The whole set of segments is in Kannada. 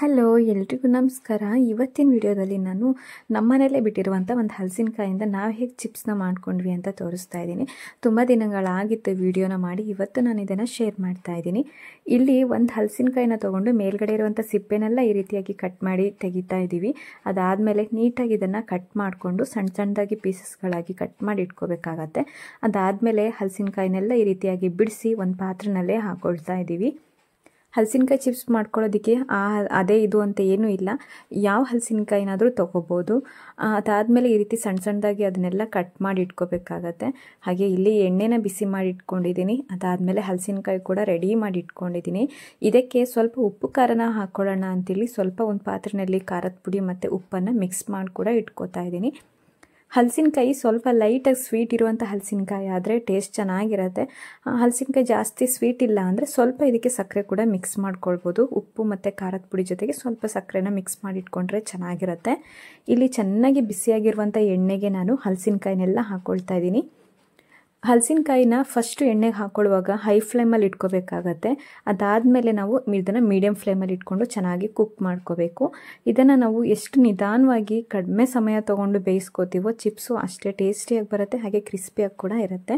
ಹಲೋ ಎಲ್ರಿಗೂ ನಮಸ್ಕಾರ ಇವತ್ತಿನ ವಿಡಿಯೋದಲ್ಲಿ ನಾನು ನಮ್ಮನೇಲೇ ಬಿಟ್ಟಿರುವಂಥ ಒಂದು ಹಲಸಿನಕಾಯಿಂದ ನಾವು ಹೇಗೆ ಚಿಪ್ಸ್ನ ಮಾಡ್ಕೊಂಡ್ವಿ ಅಂತ ತೋರಿಸ್ತಾ ಇದ್ದೀನಿ ತುಂಬ ದಿನಗಳಾಗಿತ್ತು ವಿಡಿಯೋನ ಮಾಡಿ ಇವತ್ತು ನಾನು ಇದನ್ನು ಶೇರ್ ಮಾಡ್ತಾ ಇದ್ದೀನಿ ಇಲ್ಲಿ ಒಂದು ಹಲಸಿನಕಾಯಿನ ತೊಗೊಂಡು ಮೇಲ್ಗಡೆ ಇರುವಂಥ ಸಿಪ್ಪೆನೆಲ್ಲ ಈ ರೀತಿಯಾಗಿ ಕಟ್ ಮಾಡಿ ತೆಗಿತಾ ಇದ್ದೀವಿ ಅದಾದಮೇಲೆ ನೀಟಾಗಿ ಇದನ್ನು ಕಟ್ ಮಾಡಿಕೊಂಡು ಸಣ್ಣ ಸಣ್ಣದಾಗಿ ಪೀಸಸ್ಗಳಾಗಿ ಕಟ್ ಮಾಡಿ ಇಟ್ಕೋಬೇಕಾಗತ್ತೆ ಅದಾದಮೇಲೆ ಹಲಸಿನಕಾಯಿನೆಲ್ಲ ಈ ರೀತಿಯಾಗಿ ಬಿಡಿಸಿ ಒಂದು ಪಾತ್ರನಲ್ಲೇ ಹಾಕೊಳ್ತಾ ಇದ್ದೀವಿ ಹಲಸಿನಕಾಯಿ ಚಿಪ್ಸ್ ಮಾಡ್ಕೊಳ್ಳೋದಕ್ಕೆ ಆ ಅದೇ ಇದು ಅಂತ ಏನೂ ಇಲ್ಲ ಯಾವ ಹಲಸಿನಕಾಯಿನಾದರೂ ತೊಗೋಬೋದು ಅದಾದಮೇಲೆ ಈ ರೀತಿ ಸಣ್ಣ ಸಣ್ಣದಾಗಿ ಅದನ್ನೆಲ್ಲ ಕಟ್ ಮಾಡಿ ಇಟ್ಕೋಬೇಕಾಗತ್ತೆ ಹಾಗೆ ಇಲ್ಲಿ ಎಣ್ಣೆನ ಬಿಸಿ ಮಾಡಿ ಇಟ್ಕೊಂಡಿದ್ದೀನಿ ಅದಾದಮೇಲೆ ಹಲಸಿನಕಾಯಿ ಕೂಡ ರೆಡಿ ಮಾಡಿ ಇಟ್ಕೊಂಡಿದ್ದೀನಿ ಇದಕ್ಕೆ ಸ್ವಲ್ಪ ಉಪ್ಪು ಖಾರನ ಹಾಕ್ಕೊಳ್ಳೋಣ ಅಂತೇಳಿ ಸ್ವಲ್ಪ ಒಂದು ಪಾತ್ರೆಯಲ್ಲಿ ಖಾರದ ಪುಡಿ ಮತ್ತು ಉಪ್ಪನ್ನು ಮಿಕ್ಸ್ ಮಾಡಿ ಕೂಡ ಇಟ್ಕೋತಾ ಇದ್ದೀನಿ ಹಲಸಿನಕಾಯಿ ಸ್ವಲ್ಪ ಲೈಟಾಗಿ ಸ್ವೀಟ್ ಇರುವಂಥ ಹಲಸಿನಕಾಯಿ ಆದರೆ ಟೇಸ್ಟ್ ಚೆನ್ನಾಗಿರುತ್ತೆ ಹಲಸಿನಕಾಯಿ ಜಾಸ್ತಿ ಸ್ವೀಟ್ ಇಲ್ಲ ಅಂದರೆ ಸ್ವಲ್ಪ ಇದಕ್ಕೆ ಸಕ್ಕರೆ ಕೂಡ ಮಿಕ್ಸ್ ಮಾಡ್ಕೊಳ್ಬೋದು ಉಪ್ಪು ಮತ್ತು ಖಾರದ ಪುಡಿ ಜೊತೆಗೆ ಸ್ವಲ್ಪ ಸಕ್ಕರೆನ ಮಿಕ್ಸ್ ಮಾಡಿಟ್ಕೊಂಡ್ರೆ ಚೆನ್ನಾಗಿರುತ್ತೆ ಇಲ್ಲಿ ಚೆನ್ನಾಗಿ ಬಿಸಿಯಾಗಿರುವಂಥ ಎಣ್ಣೆಗೆ ನಾನು ಹಲಸಿನಕಾಯಿನೆಲ್ಲ ಹಾಕ್ಕೊಳ್ತಾ ಇದ್ದೀನಿ ಹಲಸಿನಕಾಯಿನ ಫಸ್ಟ್ ಎಣ್ಣೆಗೆ ಹಾಕೊಳ್ಳುವಾಗ ಹೈ ಫ್ಲೇಮಲ್ಲಿ ಇಟ್ಕೋಬೇಕಾಗತ್ತೆ ಅದಾದಮೇಲೆ ನಾವು ಇದನ್ನು ಮೀಡಿಯಂ ಫ್ಲೇಮಲ್ಲಿ ಇಟ್ಕೊಂಡು ಚೆನ್ನಾಗಿ ಕುಕ್ ಮಾಡ್ಕೋಬೇಕು ಇದನ್ನು ನಾವು ಎಷ್ಟು ನಿಧಾನವಾಗಿ ಕಡಿಮೆ ಸಮಯ ತೊಗೊಂಡು ಬೇಯಿಸ್ಕೋತೀವೋ ಚಿಪ್ಸು ಅಷ್ಟೇ ಟೇಸ್ಟಿಯಾಗಿ ಬರುತ್ತೆ ಹಾಗೆ ಕ್ರಿಸ್ಪಿಯಾಗಿ ಕೂಡ ಇರುತ್ತೆ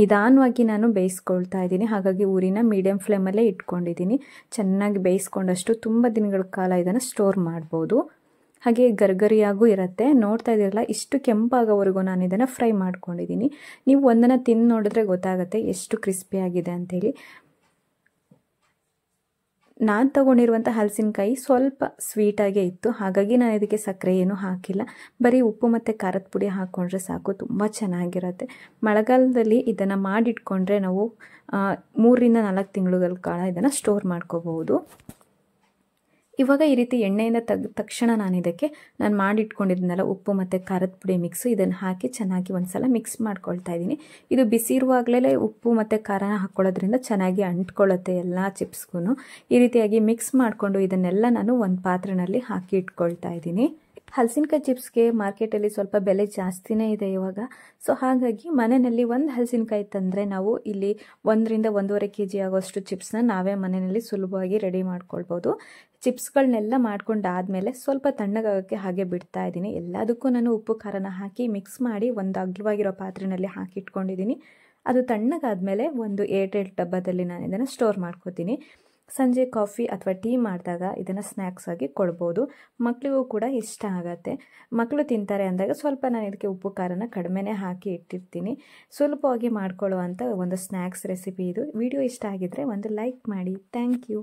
ನಿಧಾನವಾಗಿ ನಾನು ಬೇಯಿಸ್ಕೊಳ್ತಾ ಇದ್ದೀನಿ ಹಾಗಾಗಿ ಊರಿನ ಮೀಡಿಯಂ ಫ್ಲೇಮಲ್ಲೇ ಇಟ್ಕೊಂಡಿದ್ದೀನಿ ಚೆನ್ನಾಗಿ ಬೇಯಿಸ್ಕೊಂಡಷ್ಟು ತುಂಬ ದಿನಗಳ ಕಾಲ ಇದನ್ನು ಸ್ಟೋರ್ ಮಾಡ್ಬೋದು ಹಾಗೆ ಗರ್ಗರಿಯಾಗೂ ಇರುತ್ತೆ ನೋಡ್ತಾ ಇದ್ದೀರಲ್ಲ ಇಷ್ಟು ಕೆಂಪಾಗೋವರೆಗೂ ನಾನು ಇದನ್ನು ಫ್ರೈ ಮಾಡ್ಕೊಂಡಿದ್ದೀನಿ ನೀವು ಒಂದನ್ನು ತಿಂದು ನೋಡಿದ್ರೆ ಗೊತ್ತಾಗುತ್ತೆ ಎಷ್ಟು ಕ್ರಿಸ್ಪಿಯಾಗಿದೆ ಅಂಥೇಳಿ ನಾನು ತಗೊಂಡಿರುವಂಥ ಹಲಸಿನಕಾಯಿ ಸ್ವಲ್ಪ ಸ್ವೀಟಾಗೇ ಇತ್ತು ಹಾಗಾಗಿ ನಾನು ಇದಕ್ಕೆ ಸಕ್ಕರೆ ಏನೂ ಹಾಕಿಲ್ಲ ಬರೀ ಉಪ್ಪು ಮತ್ತು ಖಾರದ ಪುಡಿ ಹಾಕ್ಕೊಂಡ್ರೆ ಸಾಕು ತುಂಬ ಚೆನ್ನಾಗಿರುತ್ತೆ ಮಳೆಗಾಲದಲ್ಲಿ ಇದನ್ನು ಮಾಡಿಟ್ಕೊಂಡ್ರೆ ನಾವು ಮೂರರಿಂದ ನಾಲ್ಕು ತಿಂಗಳುಗಳ ಕಾಲ ಇದನ್ನು ಸ್ಟೋರ್ ಮಾಡ್ಕೋಬಹುದು ಇವಾಗ ಈ ರೀತಿ ಎಣ್ಣೆಯಿಂದ ತೆಗೆದ ತಕ್ಷಣ ನಾನು ಇದಕ್ಕೆ ನಾನು ಮಾಡಿಟ್ಕೊಂಡಿದ್ದೆನಲ್ಲ ಉಪ್ಪು ಮತ್ತು ಖಾರದ ಪುಡಿ ಮಿಕ್ಸು ಇದನ್ನು ಹಾಕಿ ಚೆನ್ನಾಗಿ ಒಂದು ಸಲ ಮಿಕ್ಸ್ ಮಾಡ್ಕೊಳ್ತಾ ಇದ್ದೀನಿ ಇದು ಬಿಸಿ ಇರುವಾಗಲೇ ಉಪ್ಪು ಮತ್ತು ಖಾರನ ಹಾಕ್ಕೊಳ್ಳೋದ್ರಿಂದ ಚೆನ್ನಾಗಿ ಅಂಟ್ಕೊಳ್ಳುತ್ತೆ ಎಲ್ಲ ಚಿಪ್ಸ್ಗೂ ಈ ರೀತಿಯಾಗಿ ಮಿಕ್ಸ್ ಮಾಡಿಕೊಂಡು ಇದನ್ನೆಲ್ಲ ನಾನು ಒಂದು ಪಾತ್ರೆಯಲ್ಲಿ ಹಾಕಿ ಇಟ್ಕೊಳ್ತಾ ಇದ್ದೀನಿ ಹಲಸಿನಕಾಯಿ ಚಿಪ್ಸ್ಗೆ ಮಾರ್ಕೆಟಲ್ಲಿ ಸ್ವಲ್ಪ ಬೆಲೆ ಜಾಸ್ತಿನೇ ಇದೆ ಇವಾಗ ಸೊ ಹಾಗಾಗಿ ಮನೆಯಲ್ಲಿ ಒಂದು ಹಲಸಿನಕಾಯಿ ತಂದರೆ ನಾವು ಇಲ್ಲಿ ಒಂದರಿಂದ ಒಂದೂವರೆ ಕೆ ಜಿ ಆಗೋಷ್ಟು ಚಿಪ್ಸ್ನ ನಾವೇ ಮನೆಯಲ್ಲಿ ಸುಲಭವಾಗಿ ರೆಡಿ ಮಾಡ್ಕೊಳ್ಬೋದು ಚಿಪ್ಸ್ಗಳನ್ನೆಲ್ಲ ಮಾಡ್ಕೊಂಡಾದಮೇಲೆ ಸ್ವಲ್ಪ ತಣ್ಣಗಾಗೋಕ್ಕೆ ಹಾಗೆ ಬಿಡ್ತಾ ಇದ್ದೀನಿ ಎಲ್ಲದಕ್ಕೂ ನಾನು ಉಪ್ಪು ಖಾರನ ಹಾಕಿ ಮಿಕ್ಸ್ ಮಾಡಿ ಒಂದು ಅಗ್ಲವಾಗಿರೋ ಪಾತ್ರೆಯಲ್ಲಿ ಹಾಕಿಟ್ಕೊಂಡಿದ್ದೀನಿ ಅದು ತಣ್ಣಗಾದಮೇಲೆ ಒಂದು ಏರ್ಟೆಲ್ ಡಬ್ಬದಲ್ಲಿ ನಾನು ಇದನ್ನು ಸ್ಟೋರ್ ಮಾಡ್ಕೋತೀನಿ ಸಂಜೆ ಕಾಫಿ ಅಥವಾ ಟೀ ಮಾಡಿದಾಗ ಇದನ್ನು ಸ್ನ್ಯಾಕ್ಸ್ ಆಗಿ ಕೊಡ್ಬೋದು ಮಕ್ಕಳಿಗೂ ಕೂಡ ಇಷ್ಟ ಆಗತ್ತೆ ಮಕ್ಕಳು ತಿಂತಾರೆ ಅಂದಾಗ ಸ್ವಲ್ಪ ನಾನು ಇದಕ್ಕೆ ಉಪ್ಪು ಖಾರನ ಕಡಿಮೆನೇ ಹಾಕಿ ಇಟ್ಟಿರ್ತೀನಿ ಸುಲಭವಾಗಿ ಮಾಡ್ಕೊಳ್ಳುವಂಥ ಒಂದು ಸ್ನ್ಯಾಕ್ಸ್ ರೆಸಿಪಿ ಇದು ವಿಡಿಯೋ ಇಷ್ಟ ಆಗಿದ್ದರೆ ಒಂದು ಲೈಕ್ ಮಾಡಿ ಥ್ಯಾಂಕ್ ಯು